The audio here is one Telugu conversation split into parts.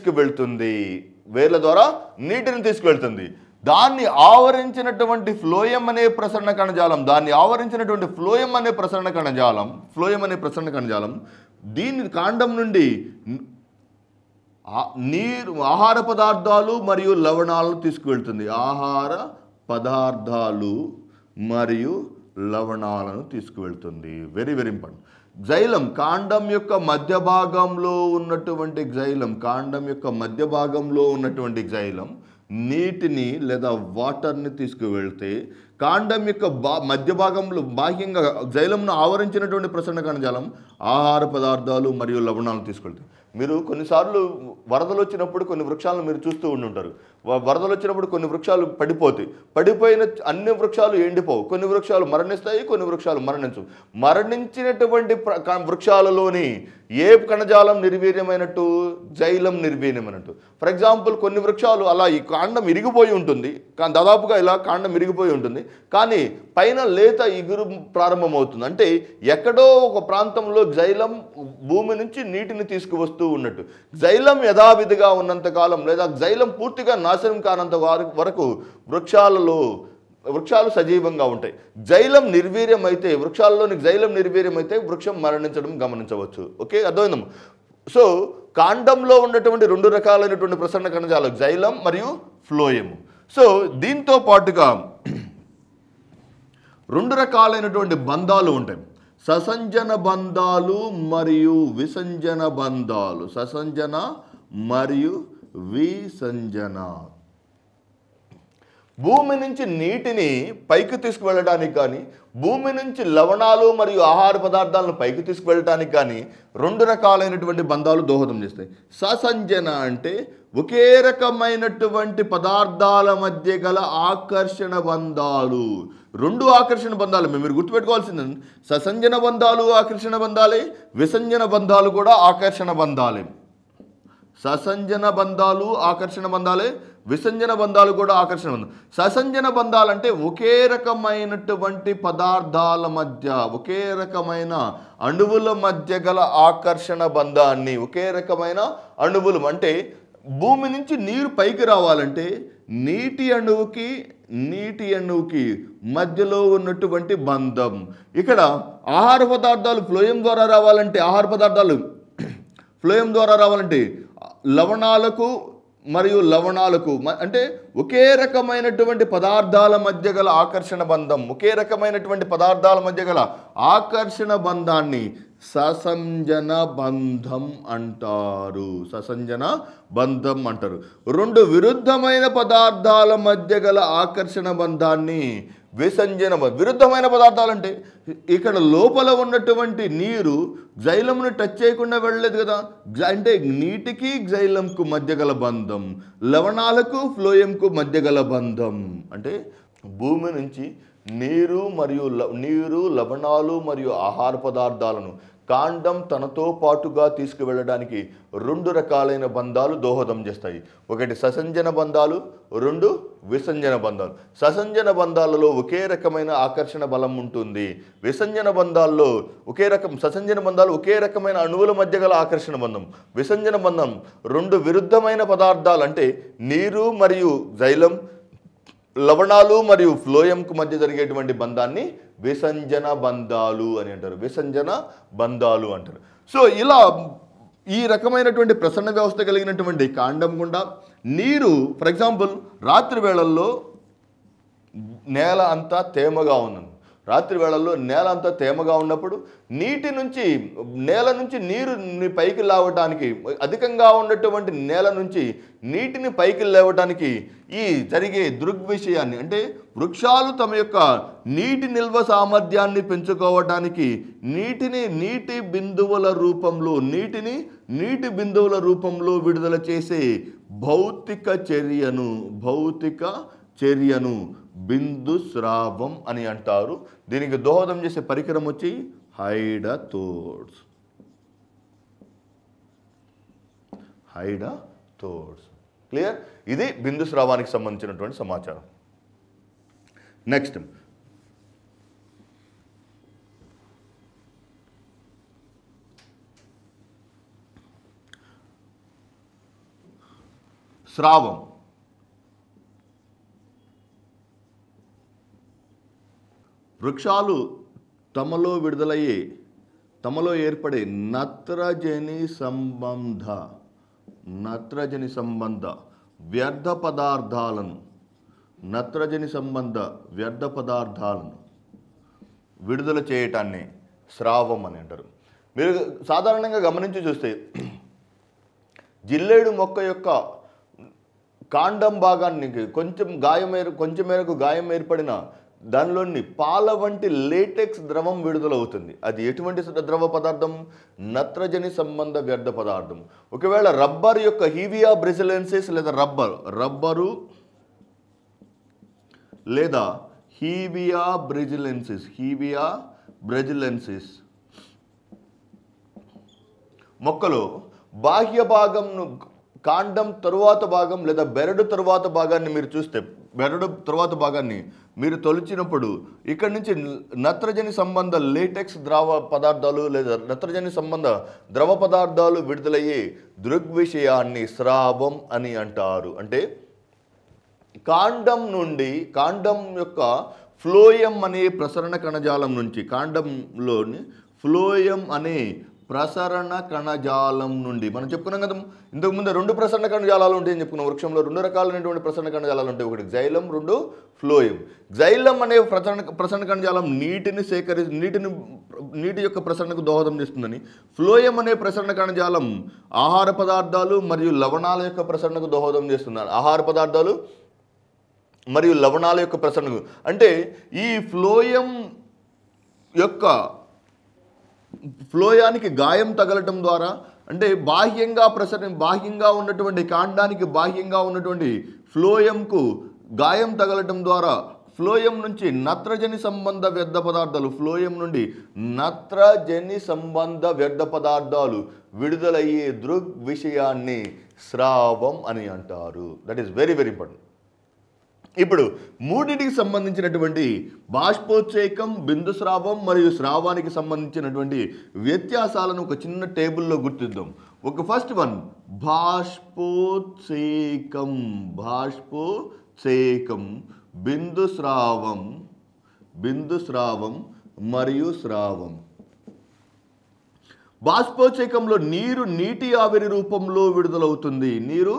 తీసుకువెళ్తుంది వేర్ల ద్వారా నీటిని తీసుకువెళ్తుంది దాన్ని ఆవరించినటువంటి ఫ్లోయం అనే ప్రసరణ కణజాలం దాన్ని ఆవరించినటువంటి ఫ్లోయం అనే ప్రసరణ కణజాలం ఫ్లోయం అనే ప్రసరణ కణజాలం దీని కాండం నుండి నీరు ఆహార పదార్థాలు మరియు లవణాలను తీసుకువెళ్తుంది ఆహార పదార్థాలు మరియు లవణాలను తీసుకువెళ్తుంది వెరీ వెరీ ఇంపార్టెంట్ జైలం కాండం యొక్క మధ్య భాగంలో ఉన్నటువంటి జైలం కాండం యొక్క మధ్య భాగంలో ఉన్నటువంటి జైలం నీటిని లేదా వాటర్ని తీసుకువెళ్తే కాండం యొక్క బా మధ్య భాగంలో బాహ్యంగా జైలంను ఆవరించినటువంటి ప్రసన్న కణజాలం ఆహార పదార్థాలు మరియు లవణాలను తీసుకెళ్తాయి మీరు కొన్నిసార్లు వరదలు వచ్చినప్పుడు కొన్ని వృక్షాలను మీరు చూస్తూ ఉండుంటారు వరదలు వచ్చినప్పుడు కొన్ని వృక్షాలు పడిపోతాయి పడిపోయిన అన్ని వృక్షాలు ఎండిపోవు కొన్ని వృక్షాలు మరణిస్తాయి కొన్ని వృక్షాలు మరణించవు మరణించినటువంటి వృక్షాలలోని ఏ కణజాలం నిర్వీర్యమైనట్టు జైలం నిర్వీర్యమైనట్టు ఫర్ ఎగ్జాంపుల్ కొన్ని వృక్షాలు అలా ఈ కాండం ఇరిగిపోయి ఉంటుంది కానీ దాదాపుగా ఇలా కాండం ఇరిగిపోయి ఉంటుంది కానీ పైన లేత ఇగురు ప్రారంభమవుతుంది అంటే ఎక్కడో ఒక ప్రాంతంలో జైలం భూమి నుంచి నీటిని తీసుకువస్తూ ఉన్నట్టు జైలం యథావిధిగా ఉన్నంతకాలం లేదా జైలం పూర్తిగా నాశనం కానంత వరకు వృక్షాలలో వృక్షాలు సజీవంగా ఉంటాయి జైలం నిర్వీర్యమైతే వృక్షాలలోని జైలం నిర్వీర్యమైతే వృక్షం మరణించడం గమనించవచ్చు ఓకే అర్థమైందమ్మా సో కాండంలో ఉన్నటువంటి రెండు రకాలైనటువంటి ప్రసన్న కణజాలు జైలం మరియు ఫ్లోయం సో దీంతో పాటుగా రెండు రకాలైనటువంటి బంధాలు ఉంటాయి ససంజన బంధాలు మరియు విసంజన బంధాలు ససంజన మరియు విసంజన భూమి నుంచి నీటిని పైకి తీసుకువెళ్ళడానికి కానీ భూమి నుంచి లవణాలు మరియు ఆహార పదార్థాలను పైకి తీసుకువెళ్ళడానికి కానీ రెండు రకాలైనటువంటి బంధాలు దోహదం చేస్తాయి ససంజన అంటే ఒకే రకమైనటువంటి పదార్థాల మధ్య గల ఆకర్షణ బంధాలు రెండు ఆకర్షణ బంధాలు మీరు గుర్తుపెట్టుకోవాల్సింది ససంజన బంధాలు ఆకర్షణ బంధాలే విసంజన బంధాలు కూడా ఆకర్షణ బంధాలే ససంజన బంధాలు ఆకర్షణ బంధాలే విసంజన బంధాలు కూడా ఆకర్షణ బంధం ససంజన బంధాలు అంటే ఒకే రకమైనటువంటి పదార్థాల మధ్య ఒకే రకమైన అణువుల మధ్య గల ఆకర్షణ బంధాన్ని ఒకే రకమైన అణువులు అంటే భూమి నుంచి నీరు పైకి రావాలంటే నీటి అణువుకి నీటి అణువుకి మధ్యలో ఉన్నటువంటి బంధం ఇక్కడ ఆహార పదార్థాలు ఫ్లోయం ద్వారా రావాలంటే ఆహార పదార్థాలు ఫ్లోయం ద్వారా రావాలంటే లవణాలకు మరియు లవణాలకు అంటే ఒకే రకమైనటువంటి పదార్థాల మధ్య గల ఆకర్షణ బంధం ఒకే రకమైనటువంటి పదార్థాల మధ్య గల ఆకర్షణ బంధాన్ని ససంజన బంధం అంటారు ససంజన బంధం అంటారు రెండు విరుద్ధమైన పదార్థాల మధ్య గల ఆకర్షణ బంధాన్ని విసంజన విరుద్ధమైన పదార్థాలు అంటే ఇక్కడ లోపల ఉన్నటువంటి నీరు జైలమును టచ్ చేయకుండా వెళ్ళలేదు కదా అంటే నీటికి జైలంకు మధ్య గల బంధం లవణాలకు ఫ్లోయంకు మధ్య గల బంధం అంటే భూమి నుంచి నీరు మరియు నీరు లవణాలు మరియు ఆహార పదార్థాలను కాండం తనతో పాటుగా తీసుకువెళ్ళడానికి రెండు రకాలైన బంధాలు దోహదం చేస్తాయి ఒకటి ససంజన బంధాలు రెండు విసంజన బంధాలు ససంజన బంధాలలో ఒకే రకమైన ఆకర్షణ బలం ఉంటుంది విసంజన బంధాల్లో ఒకే రకం ససంజన బంధాలు ఒకే రకమైన అణువుల మధ్య గల ఆకర్షణ బంధం విసంజన బంధం రెండు విరుద్ధమైన పదార్థాలు అంటే నీరు మరియు జైలం లవణాలు మరియు ఫ్లోయంకు మధ్య జరిగేటువంటి బంధాన్ని విసంజన బంధాలు అని అంటారు విసంజన బంధాలు అంటారు సో ఇలా ఈ రకమైనటువంటి ప్రసన్న వ్యవస్థ కలిగినటువంటి కాండం గుండా నీరు ఫర్ ఎగ్జాంపుల్ రాత్రి వేళల్లో నేల అంతా తేమగా ఉన్నాను రాత్రి వేళల్లో నేల అంతా తేమగా ఉన్నప్పుడు నీటి నుంచి నేల నుంచి నీరు పైకి లావటానికి అధికంగా ఉన్నటువంటి నేల నుంచి నీటిని పైకి లేవటానికి ఈ జరిగే దృగ్విషయాన్ని అంటే వృక్షాలు తమ యొక్క నీటి నిల్వ సామర్థ్యాన్ని పెంచుకోవటానికి నీటిని నీటి బిందువుల రూపంలో నీటిని నీటి బిందువుల రూపంలో విడుదల చేసే భౌతిక చర్యను భౌతిక చర్యను బిందు స్రావం అని అంటారు దీనికి దోహదం చేసే పరికరం వచ్చి హైడథోడ్స్ తోడ్స్ క్లియర్ ఇది బిందు స్రావానికి సంబంధించినటువంటి సమాచారం నెక్స్ట్ స్రావం వృక్షాలు తమలో విడుదలయ్యి తమలో ఏర్పడే నత్రజని సంబంధ నత్రజని సంబంధ వ్యర్థ పదార్థాలను నత్రజని సంబంధ వ్యర్థ పదార్థాలను విడుదల చేయటాన్ని స్రావం అని అంటారు మీరు సాధారణంగా గమనించి చూస్తే జిల్లేడు మొక్క యొక్క కాండం భాగానికి కొంచెం గాయం ఏర్ కొంచెం మేరకు గాయం ఏర్పడిన దానిలోని పాల వంటి లేటెక్స్ ద్రవం విడుదలవుతుంది అది ఎటువంటి ద్రవ పదార్థం నత్రజని సంబంధ వ్యర్థ పదార్థం ఒకవేళ రబ్బర్ యొక్క హీవియా బ్రెజిలెన్సెస్ లేదా రబ్బర్ రబ్బరు లేదా హీవియా బ్రెజిలెన్సిస్ హీవియా బ్రెజిలెన్సిస్ మొక్కలో బాహ్య భాగంను కాండం తరువాత భాగం లేదా బెరడు తరువాత భాగాన్ని మీరు చూస్తే బెరడు తరువాత భాగాన్ని మీరు తొలిచినప్పుడు ఇక్కడ నుంచి నత్రజని సంబంధ లేటెక్స్ ద్రవ పదార్థాలు లేదా నత్రజని సంబంధ ద్రవ పదార్థాలు విడుదలయ్యే దృగ్విషయాన్ని స్రావం అని అంటారు అంటే కాండం నుండి కాండం యొక్క ఫ్లోయం అనే ప్రసరణ కణజాలం నుంచి కాండంలోని ఫ్లోయం అనే ప్రసరణ కణజాలం నుండి మనం చెప్పుకున్నాం కదా ఇంతకుముందు రెండు ప్రసరణ కణజాలాలు ఉంటాయని చెప్పుకున్నాం వృక్షంలో రెండు రకాలైనటువంటి ప్రసరణ కణజాలాలు ఉంటాయి ఒకటి జైలం రెండు ఫ్లోయం జైలం అనే ప్రసరణ ప్రసరణ కణజాలం నీటిని సేకరి నీటిని నీటి యొక్క ప్రసరణకు దోహదం చేస్తుందని ఫ్లోయం అనే ప్రసరణ కణజాలం ఆహార పదార్థాలు మరియు లవణాల యొక్క ప్రసరణకు దోహదం చేస్తున్నారు ఆహార పదార్థాలు మరియు లవణాల యొక్క ప్రసరణ అంటే ఈ ఫ్లోయం యొక్క ఫ్లోయానికి గాయం తగలటం ద్వారా అంటే బాహ్యంగా ప్రసరణ బాహ్యంగా ఉన్నటువంటి కాండానికి బాహ్యంగా ఉన్నటువంటి ఫ్లోయంకు గాయం తగలటం ద్వారా ఫ్లోయం నుంచి నత్రజని సంబంధ వ్యర్థ పదార్థాలు ఫ్లోయం నుండి నత్రజని సంబంధ వ్యర్థ పదార్థాలు విడుదలయ్యే దృగ్విషయాన్ని స్రావం అని అంటారు that is very very important ఇప్పుడు మూడింటికి సంబంధించినటువంటి బాష్పోత్సేకం బిందు స్రావం మరియు స్రావానికి సంబంధించినటువంటి వ్యత్యాసాలను ఒక చిన్న టేబుల్లో గుర్తిద్దాం ఒక ఫస్ట్ వన్ బాష్పోత్సేకం బాష్పోత్సేకం బిందు స్రావం బిందు స్రావం మరియు స్రావం బాష్పోచకంలో నీరు నీటి ఆవిరి రూపంలో విడుదలవుతుంది నీరు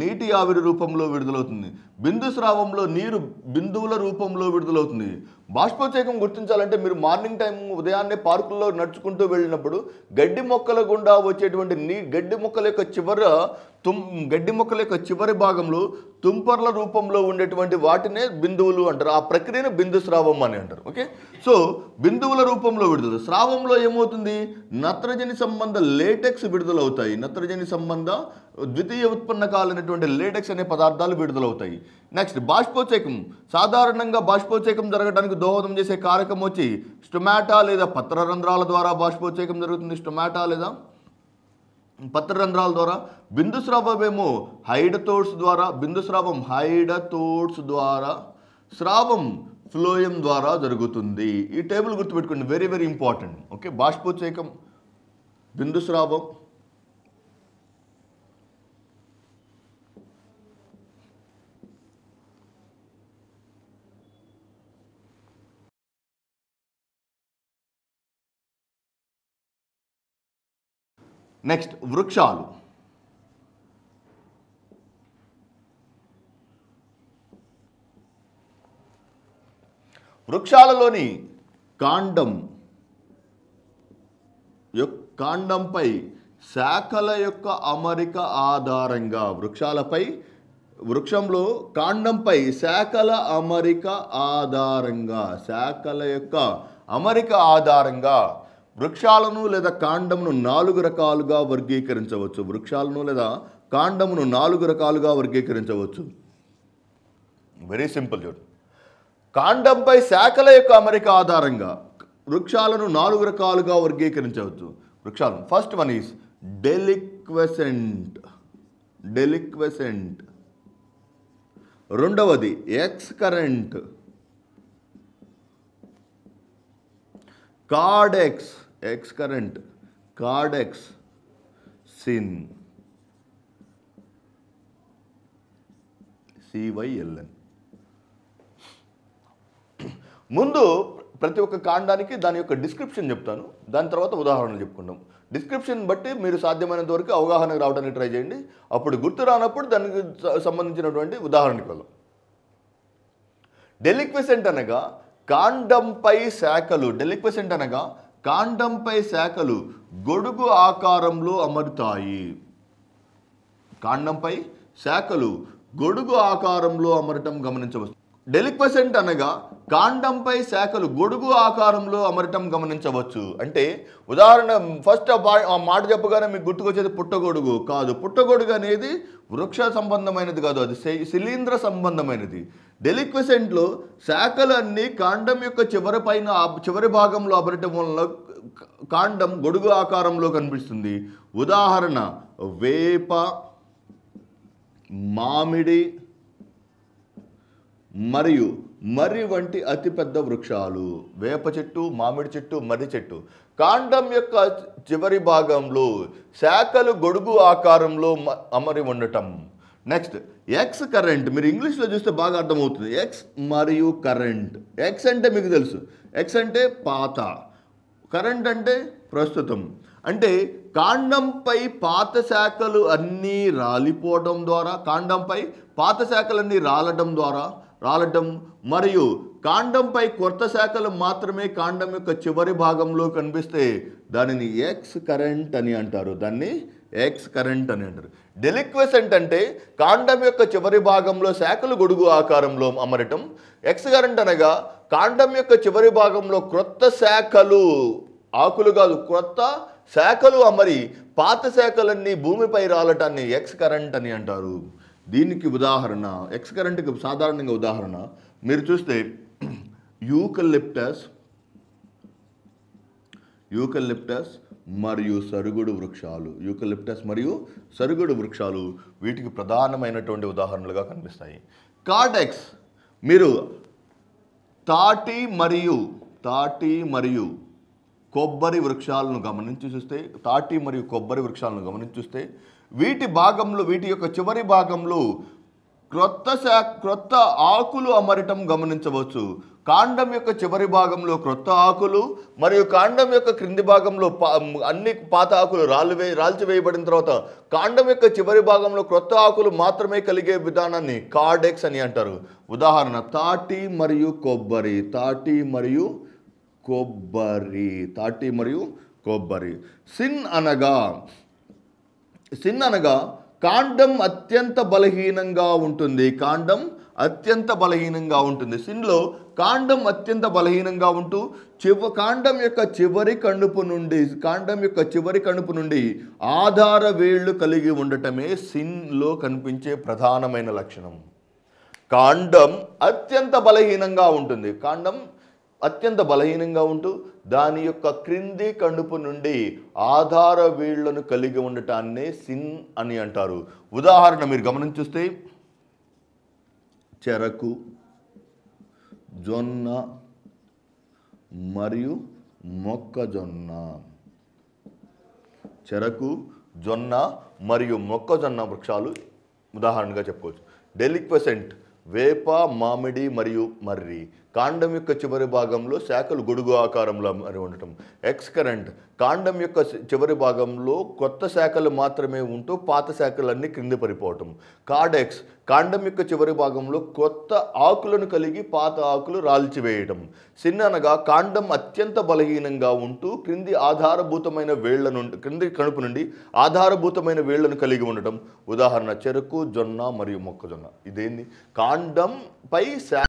నీటి ఆవిరి రూపంలో విడుదలవుతుంది బిందు స్రావంలో నీరు బిందువుల రూపంలో విడుదలవుతుంది బాష్పోత్సేకం గుర్తించాలంటే మీరు మార్నింగ్ టైం ఉదయాన్నే పార్కుల్లో నడుచుకుంటూ వెళ్ళినప్పుడు గడ్డి మొక్కల గుండా వచ్చేటువంటి నీ గడ్డి మొక్కల యొక్క చివర తుం గడ్డి మొక్కల యొక్క చివరి భాగంలో తుంపర్ల రూపంలో ఉండేటువంటి వాటినే బిందువులు అంటారు ఆ ప్రక్రియను బిందు స్రావం అని అంటారు ఓకే సో బిందువుల రూపంలో విడుదల స్రావంలో ఏమవుతుంది నత్రజని సంబంధ లేటెక్స్ విడుదలవుతాయి నత్రజని సంబంధ ద్వితీయ ఉత్పన్న కాలైనటువంటి లేటెక్స్ అనే పదార్థాలు విడుదలవుతాయి నెక్స్ట్ బాష్పోచేకం సాధారణంగా బాష్పోచేకం జరగడానికి దోహదం చేసే కారకం వచ్చి స్టొమాటా లేదా పత్రరంధ్రాల ద్వారా బాష్పోచేకం జరుగుతుంది స్టొమాటా లేదా పత్రరంధ్రాల ద్వారా బిందుస్రావం ఏమో హైడతోడ్స్ ద్వారా బిందుస్రావం హైడతోడ్స్ ద్వారా స్రావం ఫ్లోయం ద్వారా జరుగుతుంది ఈ టేబుల్ గుర్తుపెట్టుకోండి వెరీ వెరీ ఇంపార్టెంట్ ఓకే బాష్పోచేకం బిందుస్రావం నెక్స్ట్ వృక్షాలు వృక్షాలలోని కాండం కాండంపై శాఖల యొక్క అమరిక ఆధారంగా వృక్షాలపై వృక్షంలో కాండంపై శాఖల అమరిక ఆధారంగా శాఖల యొక్క అమరిక ఆధారంగా వృక్షాలను లేదా కాండమును నాలుగు రకాలుగా వర్గీకరించవచ్చు వృక్షాలను లేదా కాండమును నాలుగు రకాలుగా వర్గీకరించవచ్చు వెరీ సింపుల్ చూడు కాండంపై శాఖల యొక్క అమరిక ఆధారంగా వృక్షాలను నాలుగు రకాలుగా వర్గీకరించవచ్చు వృక్షాలను first one is deliquescent deliquescent రెండవది excurrent caudex excurrent ఎక్స్ సిన్ సివైఎల్ఎన్ ముందు ప్రతి ఒక్క కాండానికి దాని యొక్క డిస్క్రిప్షన్ చెప్తాను దాని తర్వాత ఉదాహరణలు చెప్పుకుందాం డిస్క్రిప్షన్ బట్టి మీరు సాధ్యమైనంత వరకు అవగాహన రావడానికి ట్రై చేయండి అప్పుడు గుర్తు రానప్పుడు దానికి సంబంధించినటువంటి ఉదాహరణకి వెళ్దాం డెలిక్వెసెంట్ అనగా కాండంపై శాఖలు డెలిక్వెసెంట్ అనగా కాండంపై శాఖలు గొడుగు ఆకారంలో అమరుతాయి కాండంపై శాఖలు గొడుగు ఆకారంలో అమరటం గమనించవచ్చు డెలిక్వసెంట్ అనగా కాండంపై శాఖలు గొడుగు ఆకారంలో అమరటం గమనించవచ్చు అంటే ఉదాహరణ ఫస్ట్ ఆ మాట చెప్పగానే మీకు గుర్తుకొచ్చేది పుట్టగొడుగు కాదు పుట్టగొడుగు అనేది వృక్ష సంబంధమైనది కాదు అది శిలీంద్ర సంబంధమైనది డెలిక్వెసెంట్లో శాఖలన్నీ కాండం యొక్క చివరి పైన చివరి భాగంలో అమరటం వలన కాండం గొడుగు ఆకారంలో కనిపిస్తుంది ఉదాహరణ వేప మామిడి మరియు మర్రి వంటి అతిపెద్ద వృక్షాలు వేప చెట్టు మామిడి చెట్టు మర్రి చెట్టు కాండం యొక్క చివరి భాగంలో శాఖలు గొడుగు ఆకారంలో అమరి ఉండటం నెక్స్ట్ ఎక్స్ కరెంట్ మీరు ఇంగ్లీష్లో చూస్తే బాగా అర్థమవుతుంది ఎక్స్ మరియు కరెంట్ ఎక్స్ అంటే మీకు తెలుసు ఎక్స్ అంటే పాత కరెంట్ అంటే ప్రస్తుతం అంటే కాండంపై పాత శాఖలు అన్నీ రాలిపోవడం ద్వారా కాండంపై పాత శాఖలన్నీ రాలడం ద్వారా రాలటం మరియు కాండంపై కొత్త శాఖలు మాత్రమే కాండం యొక్క చివరి భాగంలో కనిపిస్తే దానిని ఎక్స్ కరెంట్ అని అంటారు దాన్ని ఎక్స్ కరెంట్ అని అంటారు డెలిక్వెసెంట్ అంటే కాండం యొక్క చివరి భాగంలో శాఖలు గొడుగు ఆకారంలో అమరటం ఎక్స్ కరెంట్ అనగా కాండం యొక్క చివరి భాగంలో క్రొత్త శాఖలు ఆకులు కాదు క్రొత్త శాఖలు అమరి పాత శాఖలన్నీ భూమిపై రాలటాన్ని ఎక్స్ కరెంట్ అని అంటారు దీనికి ఉదాహరణ ఎక్స్ కరెంట్కి సాధారణంగా ఉదాహరణ మీరు చూస్తే యూకలిప్టస్ యూకలిప్టస్ మరియు సరుగుడు వృక్షాలు యూకలిప్టస్ మరియు సరుగుడు వృక్షాలు వీటికి ప్రధానమైనటువంటి ఉదాహరణలుగా కనిపిస్తాయి కార్టెక్స్ మీరు తాటి మరియు తాటి మరియు కొబ్బరి వృక్షాలను గమనించి చూస్తే తాటి మరియు కొబ్బరి వృక్షాలను గమనించి చూస్తే వీటి భాగంలో వీటి యొక్క చివరి భాగంలో క్రొత్త శా క్రొత్త ఆకులు అమరటం గమనించవచ్చు కాండం యొక్క చివరి భాగంలో క్రొత్త ఆకులు మరియు కాండం యొక్క క్రింది భాగంలో అన్ని పాత ఆకులు రాలివే రాల్చివేయబడిన తర్వాత కాండం యొక్క చివరి భాగంలో క్రొత్త ఆకులు మాత్రమే కలిగే విధానాన్ని కార్డెక్స్ అని అంటారు ఉదాహరణ తాటి మరియు కొబ్బరి తాటి మరియు కొబ్బరి తాటి మరియు కొబ్బరి సిన్ అనగా సిన్ అనగా కాండం అత్యంత బలహీనంగా ఉంటుంది కాండం అత్యంత బలహీనంగా ఉంటుంది సిన్లో కాండం అత్యంత బలహీనంగా ఉంటూ చివ కాండం యొక్క చివరి కణుపు నుండి కాండం యొక్క చివరి కణుపు నుండి ఆధార వేళ్లు కలిగి ఉండటమే సిన్లో కనిపించే ప్రధానమైన లక్షణం కాండం అత్యంత బలహీనంగా ఉంటుంది కాండం అత్యంత బలహీనంగా ఉంటూ దాని యొక్క క్రింది కణుపు నుండి ఆధార వీళ్లను కలిగి ఉండటాన్నే సిన్ అని అంటారు ఉదాహరణ మీరు గమనించుస్తే చెరకు జొన్న మరియు మొక్కజొన్న చెరకు జొన్న మరియు మొక్కజొన్న వృక్షాలు ఉదాహరణగా చెప్పుకోవచ్చు డెలిక్వసెంట్ వేప మామిడి మరియు మర్రి కాండం యొక్క చివరి భాగంలో శాఖలు గొడుగు ఆకారంలో మరి ఉండటం ఎక్స్కరెంట్ కాండం యొక్క చివరి భాగంలో కొత్త శాఖలు మాత్రమే ఉంటూ పాత శాఖలన్నీ క్రింద పడిపోవటం కార్డెక్స్ కాండం యొక్క చివరి భాగంలో కొత్త ఆకులను కలిగి పాత ఆకులు రాల్చివేయటం సిన్ననగా కాండం అత్యంత బలహీనంగా ఉంటూ క్రింది ఆధారభూతమైన వేళ్ల నుండి క్రింది కణుపు నుండి ఆధారభూతమైన వేళ్లను కలిగి ఉండటం ఉదాహరణ చెరుకు జొన్న మరియు మొక్కజొన్న ఇదేంది కాండంపై శా